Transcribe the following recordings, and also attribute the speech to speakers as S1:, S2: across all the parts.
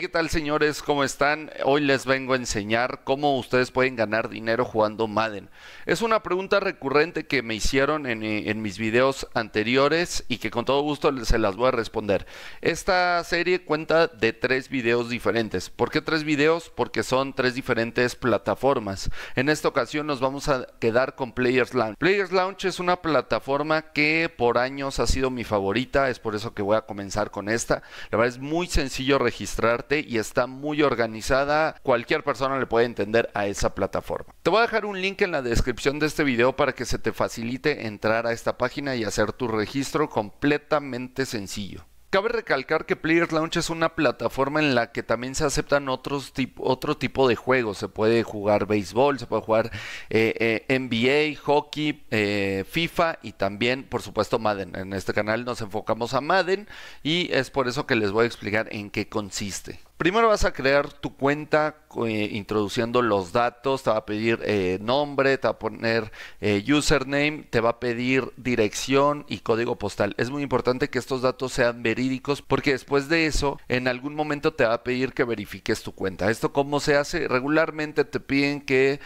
S1: ¿qué tal señores? ¿Cómo están? Hoy les vengo a enseñar cómo ustedes pueden ganar dinero jugando Madden. Es una pregunta recurrente que me hicieron en, eh, mis videos anteriores y que con todo gusto se las voy a responder. Esta serie cuenta de tres videos diferentes. ¿Por qué tres videos? Porque son tres diferentes plataformas. En esta ocasión nos vamos a quedar con Players Lounge. Players Launch es una plataforma que por años ha sido mi favorita, es por eso que voy a comenzar con esta. La verdad es muy sencillo registrar y está muy organizada. Cualquier persona le puede entender a esa plataforma. Te voy a dejar un link en la descripción de este video para que se te facilite entrar a esta página y hacer tu registro completamente sencillo. Cabe recalcar que Players Launch es una plataforma en la que también se aceptan otros otro tipo de juegos. Se puede jugar béisbol, se puede jugar eh, eh, NBA, hockey, eh, FIFA y también, por supuesto, Madden. En este canal nos enfocamos a Madden y es por eso que les voy a explicar en qué consiste. Primero vas a crear tu cuenta eh, introduciendo los datos, te va a pedir eh, nombre, te va a poner eh, username, te va a pedir dirección y código postal. Es muy importante que estos datos sean verídicos porque después de eso en algún momento te va a pedir que verifiques tu cuenta. ¿Esto cómo se hace? Regularmente te piden que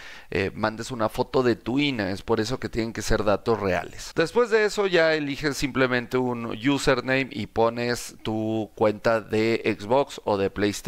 S1: mandes una foto de tu INA, es por eso que tienen que ser datos reales. Después de eso ya eliges simplemente un username y pones tu cuenta de Xbox o de PlayStation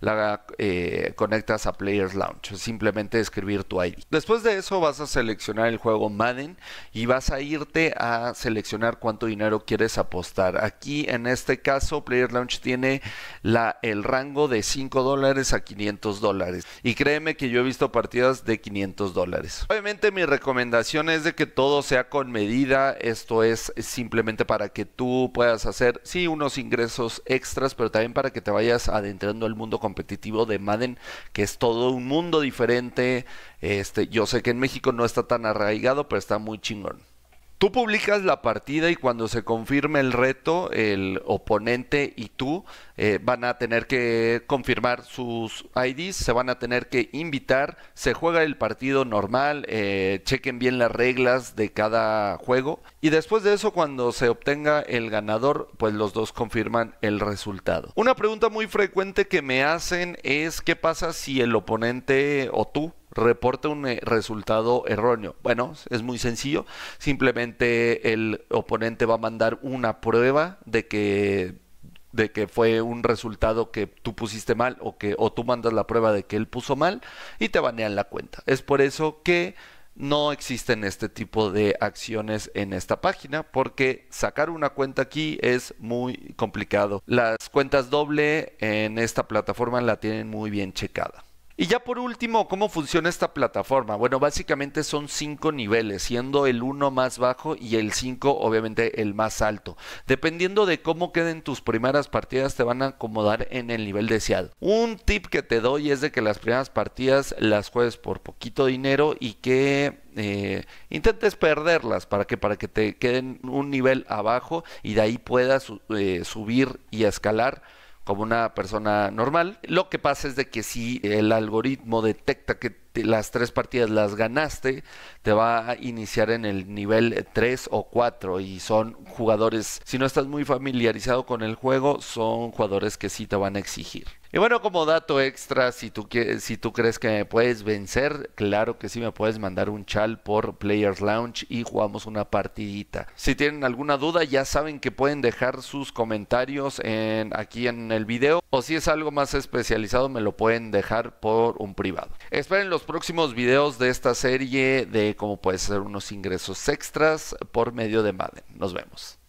S1: la eh, conectas a Players Launch. Simplemente escribir tu ID. Después de eso vas a seleccionar el juego Madden y vas a irte a seleccionar cuánto dinero quieres apostar. Aquí en este caso Players Launch tiene la, el rango de 5 dólares a 500 dólares. Y créeme que yo he visto partidas de 500 dólares. Obviamente mi recomendación es de que todo sea con medida. Esto es simplemente para que tú puedas hacer, sí, unos ingresos extras, pero también para que te vayas a entrando al mundo competitivo de Madden, que es todo un mundo diferente. Este, yo sé que en México no está tan arraigado, pero está muy chingón. Tú publicas la partida y cuando se confirme el reto, el oponente y tú eh, van a tener que confirmar sus IDs, se van a tener que invitar, se juega el partido normal, eh, chequen bien las reglas de cada juego y después de eso cuando se obtenga el ganador, pues los dos confirman el resultado. Una pregunta muy frecuente que me hacen es qué pasa si el oponente o tú reporta un eh, resultado erróneo. Bueno, es muy sencillo. Simplemente el oponente va a mandar una prueba de que de que fue un resultado que tú pusiste mal o que o tú mandas la prueba de que él puso mal y te banean la cuenta. Es por eso que no existen este tipo de acciones en esta página porque sacar una cuenta aquí es muy complicado. Las cuentas doble en esta plataforma la tienen muy bien checada. Y ya por último, ¿cómo funciona esta plataforma? Bueno, básicamente son cinco niveles, siendo el 1 más bajo y el 5 obviamente el más alto. Dependiendo de cómo queden tus primeras partidas, te van a acomodar en el nivel deseado. Un tip que te doy es de que las primeras partidas las juegues por poquito dinero y que eh, intentes perderlas para que, para que te queden un nivel abajo y de ahí puedas eh, subir y escalar como una persona normal. Lo que pasa es de que si el algoritmo detecta que las tres partidas las ganaste, te va a iniciar en el nivel 3 o 4 y son jugadores, si no estás muy familiarizado con el juego, son jugadores que sí te van a exigir. Y bueno, como dato extra, si tú, si tú crees que me puedes vencer, claro que sí me puedes mandar un chal por Players Lounge y jugamos una partidita. Si tienen alguna duda, ya saben que pueden dejar sus comentarios aquí en el video. O si es algo más especializado, me lo pueden dejar por un privado. Esperen los próximos videos de esta serie de cómo puedes hacer unos ingresos extras por medio de Madden. Nos vemos.